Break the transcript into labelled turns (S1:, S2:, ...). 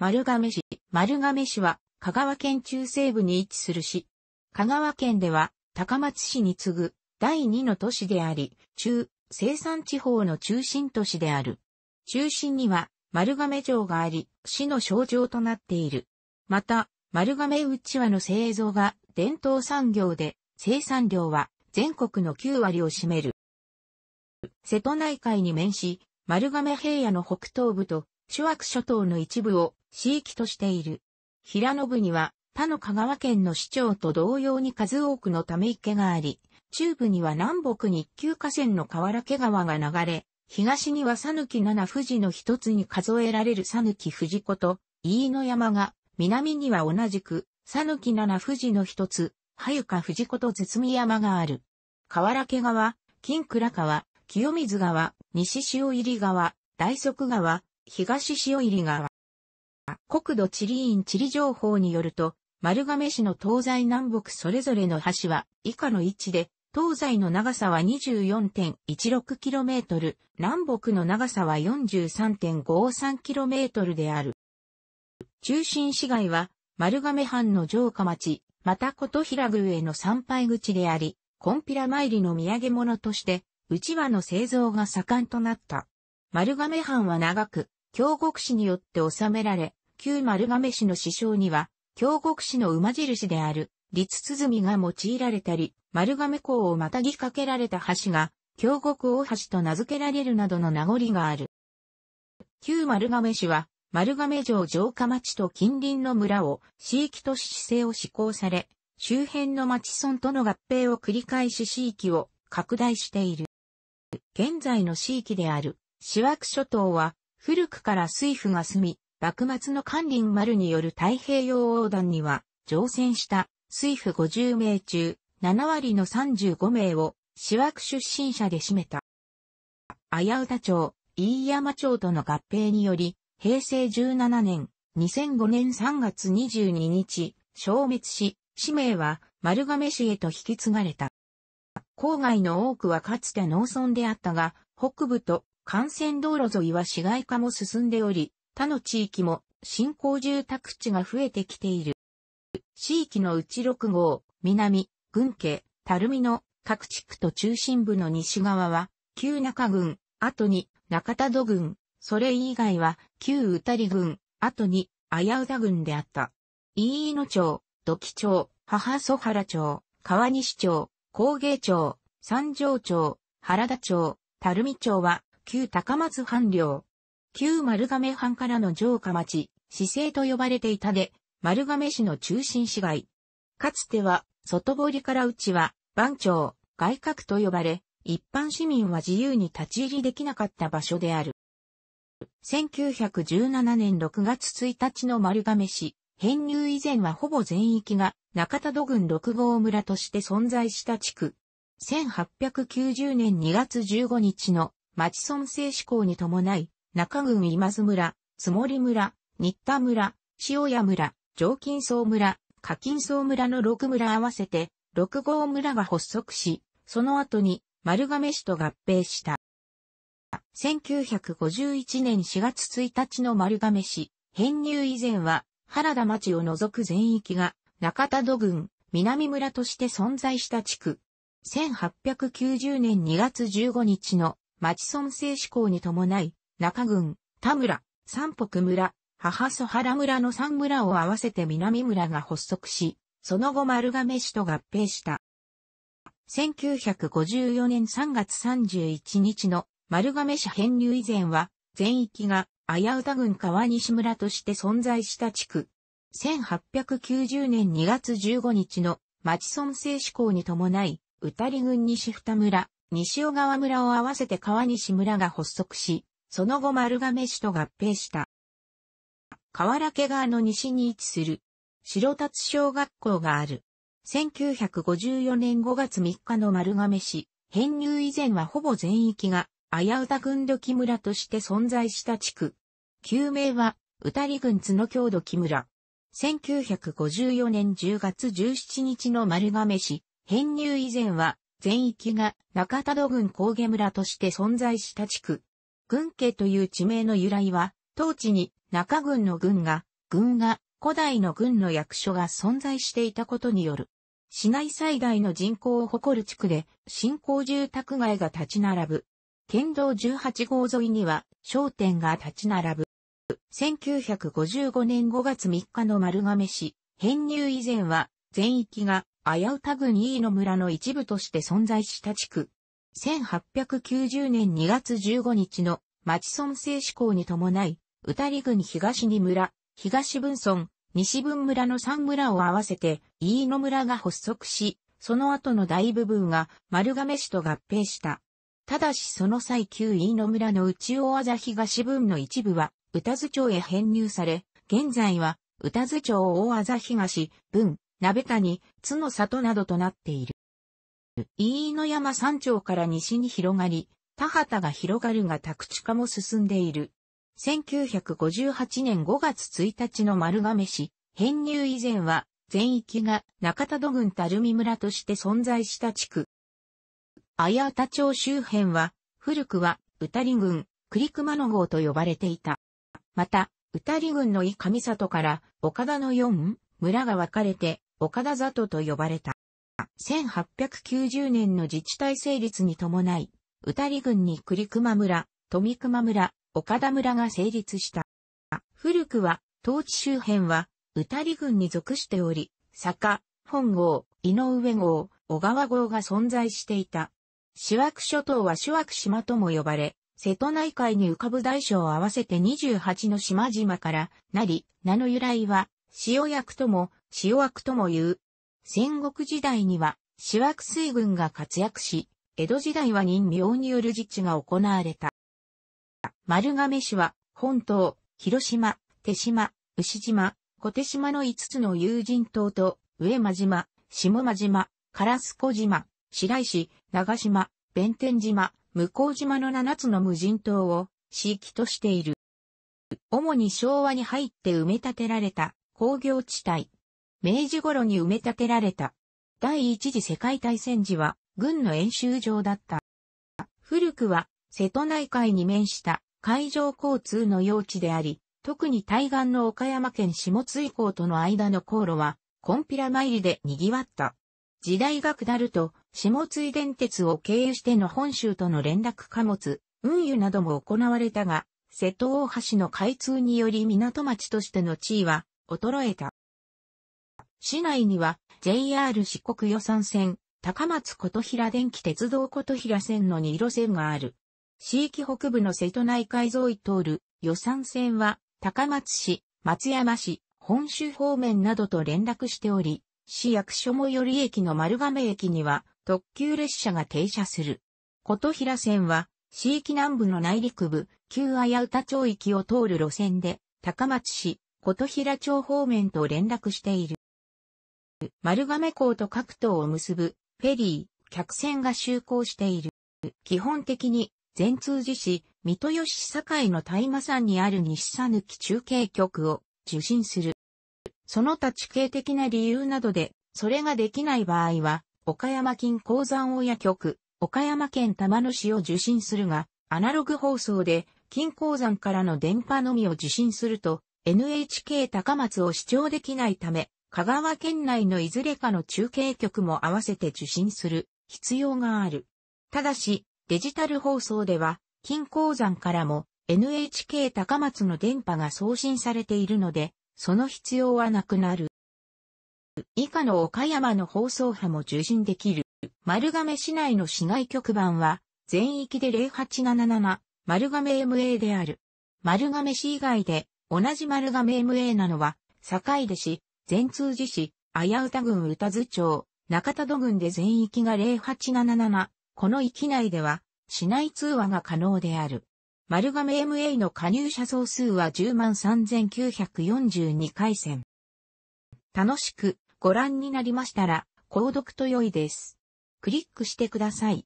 S1: 丸亀市。丸亀市は香川県中西部に位置する市。香川県では高松市に次ぐ第2の都市であり、中、生産地方の中心都市である。中心には丸亀城があり、市の象徴となっている。また、丸亀うちわの製造が伝統産業で、生産量は全国の9割を占める。瀬戸内海に面し、丸亀平野の北東部と、諸悪諸島の一部を市域としている。平信には他の香川県の市長と同様に数多くのため池があり、中部には南北日級河川の河原家川が流れ、東には讃き七富士の一つに数えられる讃き富士こと飯野山が、南には同じく讃き七富士の一つ、はゆか富士こと絶美山がある。河原家川、金倉川、清水川、西塩入川、大側川、東塩入川。国土地理院地理情報によると、丸亀市の東西南北それぞれの橋は以下の位置で、東西の長さは 24.16km、南北の長さは 43.53km である。中心市街は丸亀藩の城下町、また琴平宮への参拝口であり、コンピラ参りの土産物として、うちわの製造が盛んとなった。丸亀藩は長く、京極市によって治められ、旧丸亀市の市章には、京極市の馬印である、立鼓が用いられたり、丸亀港をまたぎかけられた橋が、京極大橋と名付けられるなどの名残がある。旧丸亀市は、丸亀城城下町と近隣の村を市域都市市政を施行され、周辺の町村との合併を繰り返し市域を拡大している。現在の市域である、市枠諸島は、古くから水夫が住み、幕末の関林丸による太平洋横断には、乗船した水府50名中、7割の35名を、市枠出身者で占めた。綾歌町、飯山町との合併により、平成17年、2005年3月22日、消滅し、氏名は丸亀市へと引き継がれた。郊外の多くはかつて農村であったが、北部と幹線道路沿いは市街化も進んでおり、他の地域も新興住宅地が増えてきている。地域のうち6号、南、群家、垂水の各地区と中心部の西側は、旧中郡、後に中田戸郡、それ以外は旧宇多利郡、後に綾宇田郡であった。飯野町、土器町、母蘇原町、川西町、工芸町、三条町、原田町、垂水町は、旧高松藩領、旧丸亀藩からの城下町、市政と呼ばれていたで、丸亀市の中心市街。かつては、外堀から内は、番町、外郭と呼ばれ、一般市民は自由に立ち入りできなかった場所である。1917年6月1日の丸亀市、編入以前はほぼ全域が中田土郡六郷村として存在した地区。1890年2月15日の町村制施行に伴い、中郡今津村、津森村、新田村、塩屋村、上金層村、下金層村の6村合わせて、6号村が発足し、その後に丸亀市と合併した。1951年4月1日の丸亀市、編入以前は原田町を除く全域が中田戸郡、南村として存在した地区。1890年2月15日の町村制施行に伴い、中郡、田村、三北村、母祖原村の三村を合わせて南村が発足し、その後丸亀市と合併した。1954年3月31日の丸亀市編入以前は、全域が綾歌郡川西村として存在した地区。1890年2月15日の町村政志向に伴い、宇多利郡西二村、西小川村を合わせて川西村が発足し、その後丸亀市と合併した。河原家川の西に位置する、白立小学校がある。1954年5月3日の丸亀市、編入以前はほぼ全域が、綾歌郡土木村として存在した地区。旧名は、たり郡津の郷土木村。1954年10月17日の丸亀市、編入以前は、全域が中田戸郡高下村として存在した地区。軍家という地名の由来は、当地に中軍の軍が、軍が古代の軍の役所が存在していたことによる。市内最大の人口を誇る地区で、新興住宅街が立ち並ぶ。県道18号沿いには商店が立ち並ぶ。1955年5月3日の丸亀市、編入以前は全域が、綾た郡飯野村の一部として存在した地区1890年2月15日の町村制施行に伴い、歌利郡東に村、東分村、西分村の3村を合わせて、飯野村が発足し、その後の大部分が丸亀市と合併した。ただしその際旧飯野村の内大技東分の一部は、多津町へ編入され、現在は、多津町大技東分、鍋谷、津の里などとなっている。飯野山山頂から西に広がり、田畑が広がるが宅地化も進んでいる。1958年5月1日の丸亀市、編入以前は、全域が中田戸郡垂水村として存在した地区。綾田町周辺は、古くは、宇谷郡、栗熊野郷と呼ばれていた。また、宇谷郡の伊上里から、岡田の四村が分かれて、岡田里と呼ばれた。1890年の自治体成立に伴い、歌利郡に栗熊村、富熊村、岡田村が成立した。古くは、当地周辺は、歌利郡に属しており、坂、本郷、井上郷、小川郷が存在していた。四枠諸島は四枠島とも呼ばれ、瀬戸内海に浮かぶ大小合わせて28の島々からなり、名の由来は、塩役とも、塩枠とも言う、戦国時代には、四惑水軍が活躍し、江戸時代は人名による自治が行われた。丸亀市は、本島、広島、手島、牛島、小手島の5つの友人島と、上間島、下間島、烏子島、白石、長島、弁天島、向島の7つの無人島を、地域としている。主に昭和に入って埋め立てられた工業地帯、明治頃に埋め立てられた。第一次世界大戦時は軍の演習場だった。古くは瀬戸内海に面した海上交通の用地であり、特に対岸の岡山県下津港との間の航路は、コンピラ参りで賑わった。時代が下ると、下津電鉄を経由しての本州との連絡貨物、運輸なども行われたが、瀬戸大橋の開通により港町としての地位は衰えた。市内には JR 四国予算線、高松琴平電気鉄道琴平線の2路線がある。市域北部の瀬戸内海沿い通る予算線は高松市、松山市、本州方面などと連絡しており、市役所最寄り駅の丸亀駅には特急列車が停車する。琴平線は市域南部の内陸部、旧綾歌町域を通る路線で、高松市、琴平町方面と連絡している。丸亀港と各島を結ぶフェリー、客船が就航している。基本的に、全通寺市、三豊市境の大麻山にある西佐抜中継局を受信する。その他地形的な理由などで、それができない場合は、岡山金鉱山親局、岡山県玉野市を受信するが、アナログ放送で、金鉱山からの電波のみを受信すると、NHK 高松を視聴できないため、香川県内のいずれかの中継局も合わせて受信する必要がある。ただし、デジタル放送では、金鉱山からも NHK 高松の電波が送信されているので、その必要はなくなる。以下の岡山の放送波も受信できる。丸亀市内の市外局番は、全域で0 8 7 7丸亀 MA である。丸亀市以外で、同じ丸亀 MA なのは、堺でし、善通寺市、綾歌郡宇多津町、中田戸郡で全域が0877、この域内では、市内通話が可能である。丸亀 MA の加入者総数は103,942回線。楽しくご覧になりましたら、購読と良いです。クリックしてください。